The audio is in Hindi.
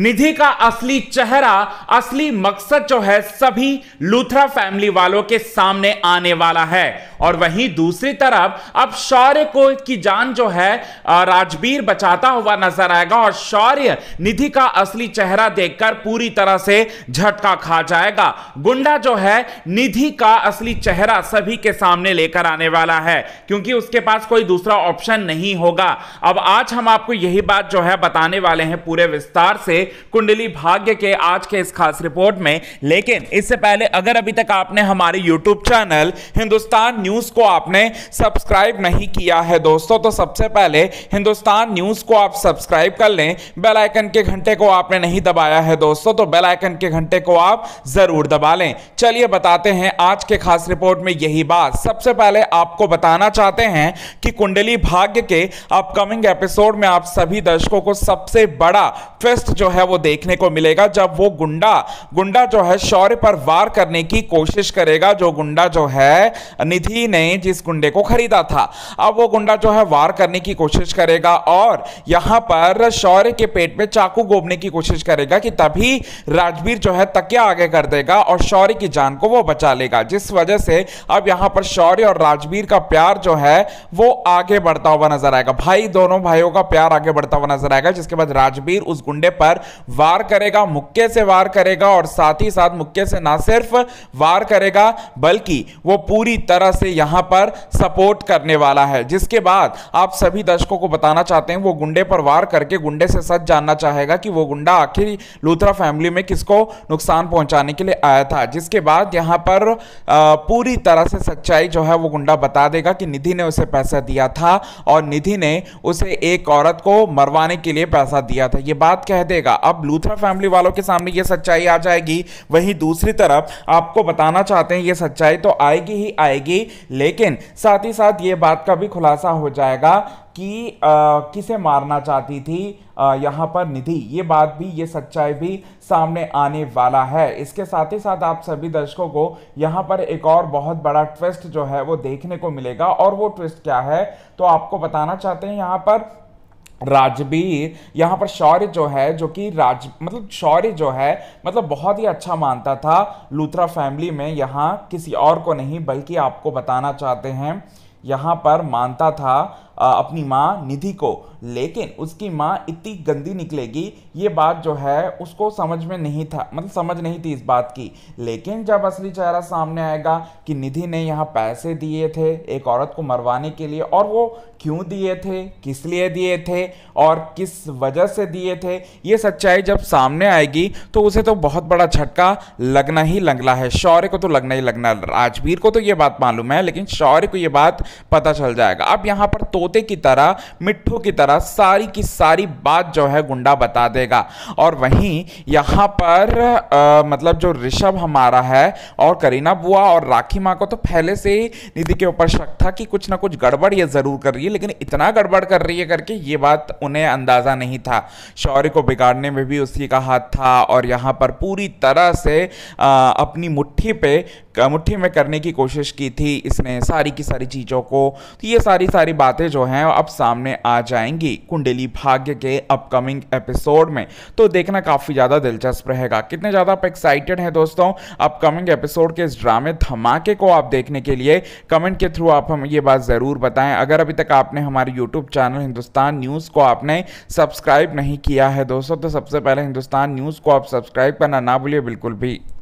निधि का असली चेहरा असली मकसद जो है सभी लूथरा फैमिली वालों के सामने आने वाला है और वहीं दूसरी तरफ अब शौर्य को की जान जो है राजबीर बचाता हुआ नजर आएगा और शौर्य निधि का असली चेहरा देखकर पूरी तरह से झटका खा जाएगा गुंडा जो है निधि का असली चेहरा सभी के सामने लेकर आने वाला है क्योंकि उसके पास कोई दूसरा ऑप्शन नहीं होगा अब आज हम आपको यही बात जो है बताने वाले हैं पूरे विस्तार से कुंडली भाग्य के आज के इस खास रिपोर्ट में लेकिन इससे पहले अगर अभी तक आपने हमारे यूट्यूब चैनल हिंदुस्तान न्यूज़ को आपने सब्सक्राइब नहीं किया है दोस्तों तो सबसे पहले हिंदुस्तान न्यूज़ को आप सब्सक्राइब कर लें बेलाइकन के घंटे को आपने नहीं दबाया है दोस्तों तो बेलाइकन के घंटे को आप ज़रूर दबा लें चलिए बताते हैं आज के खास रिपोर्ट में यही बात सबसे पहले आपको बताना चाहते हैं कि कुंडली भाग्य के अपकमिंग एपिसोड में आप सभी दर्शकों को सबसे बड़ा ट्विस्ट जो है है वो देखने को मिलेगा जब वो गुंडा गुंडा जो है शौर्य पर वार करने की कोशिश करेगा जो गुंडा जो है निधि ने जिस गुंडे को खरीदा था अब वो गुंडा जो है वार करने की कोशिश करेगा और यहां पर शौर्य के पेट में चाकू गोबने की कोशिश करेगा कि तभी राजवीर जो है तकिया आगे कर देगा और शौर्य की जान को वो बचा लेगा जिस वजह से अब यहां पर शौर्य और राजवीर का प्यार जो है वो आगे बढ़ता हुआ नजर आएगा भाई दोनों भाइयों का प्यार आगे बढ़ता हुआ नजर आएगा जिसके बाद राजवीर उस गुंडे पर वार करेगा मुक्के से वार करेगा और साथ ही साथ मुक्के से ना सिर्फ वार करेगा बल्कि वो पूरी तरह से यहां पर सपोर्ट करने वाला है जिसके बाद आप सभी दर्शकों को बताना चाहते हैं वो गुंडे पर वार करके गुंडे से सच जानना चाहेगा कि वो गुंडा आखिर लूथरा फैमिली में किसको नुकसान पहुंचाने के लिए आया था जिसके बाद यहां पर पूरी तरह से सच्चाई जो है वो गुंडा बता देगा कि निधि ने उसे पैसा दिया था और निधि ने उसे एक औरत को मरवाने के लिए पैसा दिया था ये बात कह देगा जाएगा अब लूथर फैमिली वालों के सामने ये सच्चाई आ जाएगी वहीं दूसरी तरफ आपको बताना चाहते हैं ये सच्चाई तो आएगी ही आएगी लेकिन साथ ही साथ ये बात का भी खुलासा हो जाएगा कि आ, किसे मारना चाहती थी आ, यहाँ पर निधि ये बात भी ये सच्चाई भी सामने आने वाला है इसके साथ ही साथ आप सभी दर्शकों को यहाँ पर एक और बहुत बड़ा ट्विस्ट जो है वो देखने को मिलेगा और वो ट्विस्ट क्या है तो आपको बताना चाहते हैं यहाँ पर राजबीर यहाँ पर शौर्य जो है जो कि राज मतलब शौर्य जो है मतलब बहुत ही अच्छा मानता था लूथरा फैमिली में यहाँ किसी और को नहीं बल्कि आपको बताना चाहते हैं यहाँ पर मानता था अपनी माँ निधि को लेकिन उसकी माँ इतनी गंदी निकलेगी ये बात जो है उसको समझ में नहीं था मतलब समझ नहीं थी इस बात की लेकिन जब असली चेहरा सामने आएगा कि निधि ने यहाँ पैसे दिए थे एक औरत को मरवाने के लिए और वो क्यों दिए थे किस लिए दिए थे और किस वजह से दिए थे ये सच्चाई जब सामने आएगी तो उसे तो बहुत बड़ा झटका लगना ही लगना है शौर्य को तो लगना ही लगना राजवीर को तो ये बात मालूम है लेकिन शौर्य को ये बात पता चल जाएगा अब यहाँ पर तो तोते की तरह मिट्ठू की तरह सारी की सारी बात जो है गुंडा बता देगा और वहीं यहाँ पर आ, मतलब जो ऋषभ हमारा है और करीना बुआ और राखी माँ को तो पहले से ही निधि के ऊपर शक था कि कुछ ना कुछ गड़बड़ ये ज़रूर कर रही है लेकिन इतना गड़बड़ कर रही है करके ये बात उन्हें अंदाज़ा नहीं था शौर्य को बिगाड़ने में भी उसी का हाथ था और यहाँ पर पूरी तरह से आ, अपनी मुट्ठी पे मुट्ठी में करने की कोशिश की थी इसने सारी की सारी चीज़ों को तो ये सारी सारी बातें जो हैं अब सामने आ जाएंगी कुंडली भाग्य के अपकमिंग एपिसोड में तो देखना काफ़ी ज़्यादा दिलचस्प रहेगा कितने ज़्यादा आप एक्साइटेड हैं दोस्तों अपकमिंग एपिसोड के इस ड्रामे धमाके को आप देखने के लिए कमेंट के थ्रू आप हम ये बात ज़रूर बताएं अगर अभी तक आपने हमारे यूट्यूब चैनल हिंदुस्तान न्यूज़ को आपने सब्सक्राइब नहीं किया है दोस्तों तो सबसे पहले हिंदुस्तान न्यूज़ को आप सब्सक्राइब करना ना भूलिए बिल्कुल भी